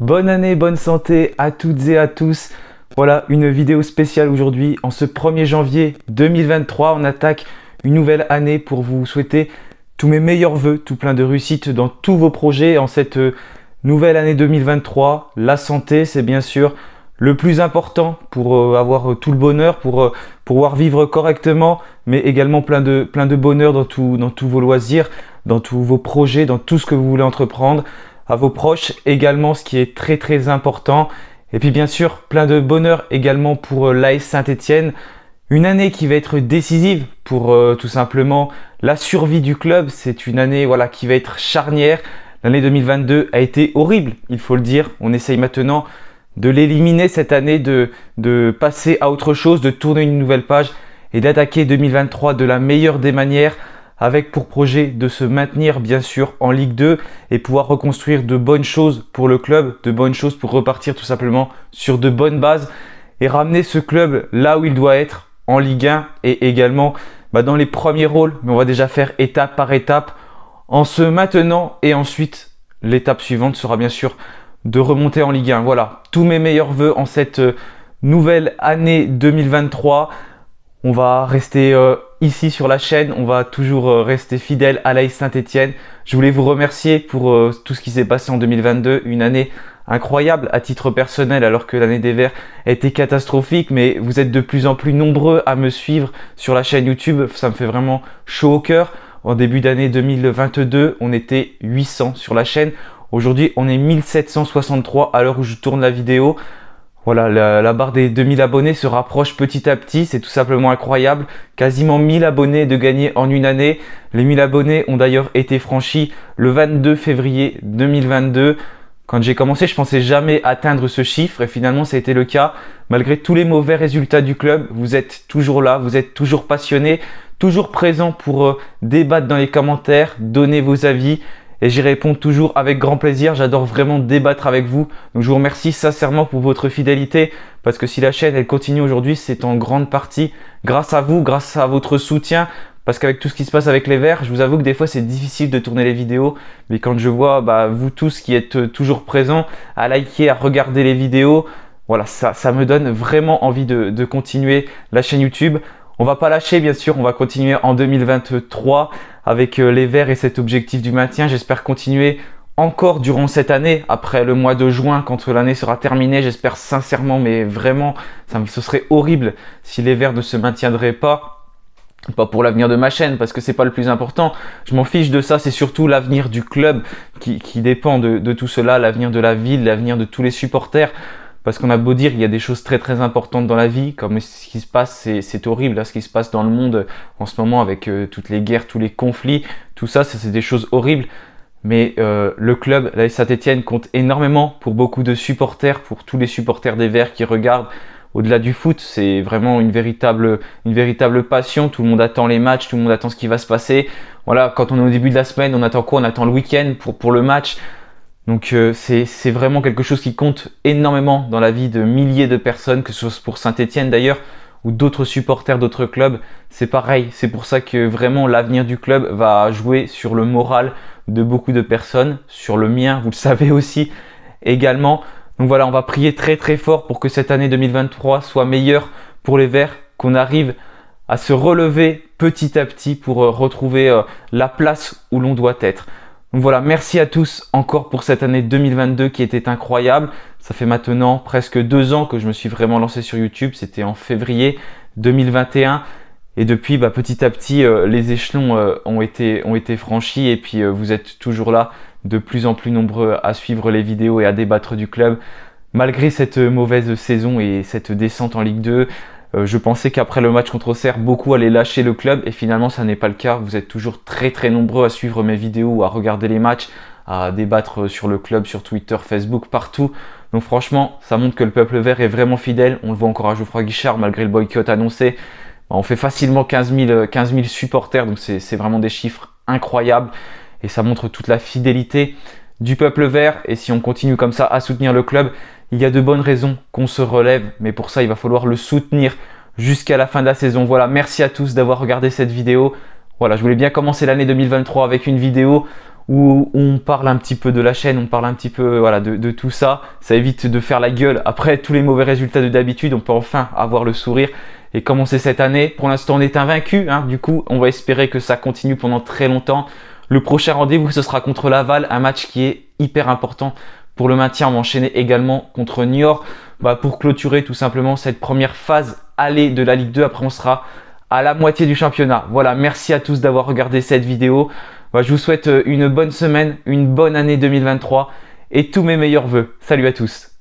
Bonne année, bonne santé à toutes et à tous. Voilà une vidéo spéciale aujourd'hui. En ce 1er janvier 2023, on attaque une nouvelle année pour vous souhaiter tous mes meilleurs voeux, tout plein de réussite dans tous vos projets. En cette euh, nouvelle année 2023, la santé, c'est bien sûr le plus important pour euh, avoir euh, tout le bonheur, pour pouvoir vivre correctement, mais également plein de, plein de bonheur dans, dans tous vos loisirs, dans tous vos projets, dans tout ce que vous voulez entreprendre à vos proches également, ce qui est très très important. Et puis bien sûr, plein de bonheur également pour euh, l'AS Saint-Etienne. Une année qui va être décisive pour euh, tout simplement la survie du club. C'est une année voilà, qui va être charnière. L'année 2022 a été horrible, il faut le dire. On essaye maintenant de l'éliminer cette année, de, de passer à autre chose, de tourner une nouvelle page et d'attaquer 2023 de la meilleure des manières avec pour projet de se maintenir bien sûr en Ligue 2 et pouvoir reconstruire de bonnes choses pour le club, de bonnes choses pour repartir tout simplement sur de bonnes bases et ramener ce club là où il doit être en Ligue 1 et également bah, dans les premiers rôles. Mais on va déjà faire étape par étape en se maintenant et ensuite l'étape suivante sera bien sûr de remonter en Ligue 1. Voilà, tous mes meilleurs voeux en cette euh, nouvelle année 2023. On va rester euh, ici sur la chaîne, on va toujours euh, rester fidèle à l'Aïs saint étienne Je voulais vous remercier pour euh, tout ce qui s'est passé en 2022, une année incroyable à titre personnel alors que l'année des Verts était catastrophique mais vous êtes de plus en plus nombreux à me suivre sur la chaîne YouTube, ça me fait vraiment chaud au cœur. En début d'année 2022, on était 800 sur la chaîne. Aujourd'hui, on est 1763 à l'heure où je tourne la vidéo. Voilà, la, barre des 2000 abonnés se rapproche petit à petit, c'est tout simplement incroyable. Quasiment 1000 abonnés de gagner en une année. Les 1000 abonnés ont d'ailleurs été franchis le 22 février 2022. Quand j'ai commencé, je pensais jamais atteindre ce chiffre et finalement ça a été le cas. Malgré tous les mauvais résultats du club, vous êtes toujours là, vous êtes toujours passionné, toujours présent pour euh, débattre dans les commentaires, donner vos avis et j'y réponds toujours avec grand plaisir. J'adore vraiment débattre avec vous. Donc je vous remercie sincèrement pour votre fidélité parce que si la chaîne elle continue aujourd'hui, c'est en grande partie grâce à vous, grâce à votre soutien. Parce qu'avec tout ce qui se passe avec les verts, je vous avoue que des fois c'est difficile de tourner les vidéos, mais quand je vois bah, vous tous qui êtes euh, toujours présents à liker, à regarder les vidéos, voilà, ça, me donne vraiment envie de continuer la chaîne YouTube. On va pas lâcher, bien sûr. On va continuer en 2023 avec euh, les Verts et cet objectif du maintien. J'espère continuer encore durant cette année, après le mois de juin, quand l'année sera terminée. J'espère sincèrement, mais vraiment, ça ce serait horrible si les Verts ne se maintiendraient pas pas pour l'avenir de ma chaîne parce que c'est pas le plus important. Je m'en fiche de ça, c'est surtout l'avenir du club qui, qui dépend de, de tout cela, l'avenir de la ville, l'avenir de tous les supporters. Parce qu'on a beau dire, il y a des choses très très importantes dans la vie, comme ce qui se passe, c'est horrible, là, hein, ce qui se passe dans le monde euh, en ce moment avec euh, toutes les guerres, tous les conflits, tout ça, c'est des choses horribles. Mais euh, le club, la Saint-Etienne, compte énormément pour beaucoup de supporters, pour tous les supporters des Verts qui regardent. Au-delà du foot, c'est vraiment une véritable, une véritable passion. Tout le monde attend les matchs, tout le monde attend ce qui va se passer. Voilà, quand on est au début de la semaine, on attend quoi On attend le week-end pour, pour le match. Donc euh, c'est vraiment quelque chose qui compte énormément dans la vie de milliers de personnes, que ce soit pour Saint-Etienne d'ailleurs ou d'autres supporters d'autres clubs. C'est pareil, c'est pour ça que vraiment l'avenir du club va jouer sur le moral de beaucoup de personnes, sur le mien, vous le savez aussi également. Donc voilà, on va prier très très fort pour que cette année 2023 soit meilleure pour les Verts, qu'on arrive à se relever petit à petit pour euh, retrouver euh, la place où l'on doit être. Donc voilà, merci à tous encore pour cette année 2022 qui était incroyable. Ça fait maintenant presque deux ans que je me suis vraiment lancé sur YouTube. C'était en février 2021. Et depuis, bah, petit à petit, euh, les échelons euh, ont, été, ont été franchis et puis euh, vous êtes toujours là, de plus en plus nombreux à suivre les vidéos et à débattre du club. Malgré cette mauvaise saison et cette descente en Ligue 2, euh, je pensais qu'après le match contre Serre, beaucoup allaient lâcher le club et finalement ça n'est pas le cas. Vous êtes toujours très très nombreux à suivre mes vidéos, à regarder les matchs, à débattre sur le club, sur Twitter, Facebook, partout. Donc franchement, ça montre que le peuple vert est vraiment fidèle. On le voit encore à Geoffroy Guichard malgré le boycott annoncé. Bah, on fait facilement 15 15 000 supporters, donc c'est vraiment des chiffres incroyables. Et ça montre toute la fidélité du peuple vert. Et si on continue comme ça à soutenir le club, il y a de bonnes raisons qu'on se relève. Mais pour ça, il va falloir le soutenir jusqu'à la fin de la saison. Voilà, merci à tous d'avoir regardé cette vidéo. Voilà, je voulais bien commencer l'année 2023 avec une vidéo où on parle un petit peu de la chaîne, on parle un petit peu voilà, de, tout ça. Ça évite de faire la gueule après tous les mauvais résultats de d'habitude. On peut enfin avoir le sourire et commencer cette année. Pour l'instant, on est invaincu. Hein. Du coup, on va espérer que ça continue pendant très longtemps. Le prochain rendez-vous, ce sera contre Laval, un match qui est hyper important pour le maintien. On va enchaîner également contre Niort bah, pour clôturer tout simplement cette première phase aller de la Ligue 2. Après, on sera à la moitié du championnat. Voilà, merci à tous d'avoir regardé cette vidéo. Bah, je vous souhaite euh, une bonne semaine, une bonne année 2023 et tous mes meilleurs voeux. Salut à tous